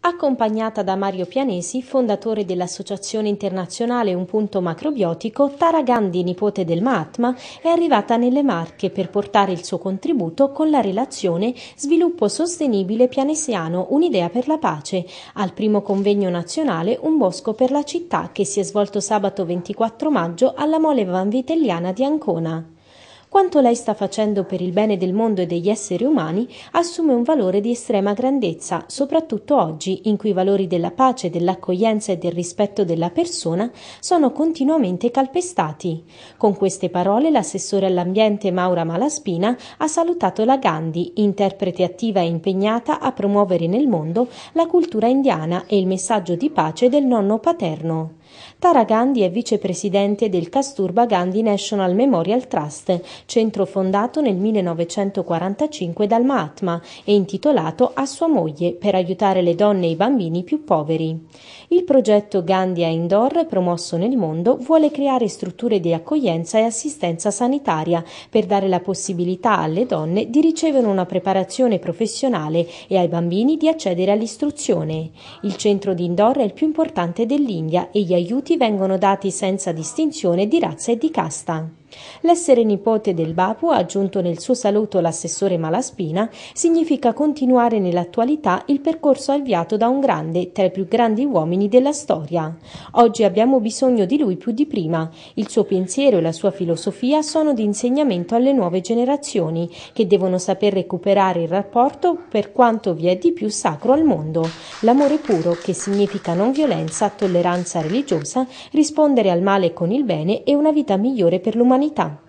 accompagnata da Mario Pianesi, fondatore dell'Associazione Internazionale Un Punto Macrobiotico, Tara Gandhi, nipote del Mahatma, è arrivata nelle Marche per portare il suo contributo con la relazione Sviluppo sostenibile pianesiano, un'idea per la pace, al primo convegno nazionale Un bosco per la città che si è svolto sabato 24 maggio alla Mole Vanvitelliana di Ancona quanto lei sta facendo per il bene del mondo e degli esseri umani assume un valore di estrema grandezza, soprattutto oggi in cui i valori della pace, dell'accoglienza e del rispetto della persona sono continuamente calpestati. Con queste parole l'assessore all'ambiente Maura Malaspina ha salutato la Gandhi, interprete attiva e impegnata a promuovere nel mondo la cultura indiana e il messaggio di pace del nonno paterno. Tara Gandhi è vicepresidente del Kasturba Gandhi National Memorial Trust, centro fondato nel 1945 dal Mahatma e intitolato a sua moglie per aiutare le donne e i bambini più poveri. Il progetto Gandhi a Indoor, promosso nel mondo, vuole creare strutture di accoglienza e assistenza sanitaria per dare la possibilità alle donne di ricevere una preparazione professionale e ai bambini di accedere all'istruzione. Il centro di Indore è il più importante dell'India e gli aiuti vengono dati senza distinzione di razza e di casta. L'essere nipote del Babu, ha aggiunto nel suo saluto l'assessore Malaspina, significa continuare nell'attualità il percorso avviato da un grande, tra i più grandi uomini della storia. Oggi abbiamo bisogno di lui più di prima. Il suo pensiero e la sua filosofia sono di insegnamento alle nuove generazioni, che devono saper recuperare il rapporto per quanto vi è di più sacro al mondo. L'amore puro, che significa non violenza, tolleranza religiosa, rispondere al male con il bene e una vita migliore per l'umanità umanità.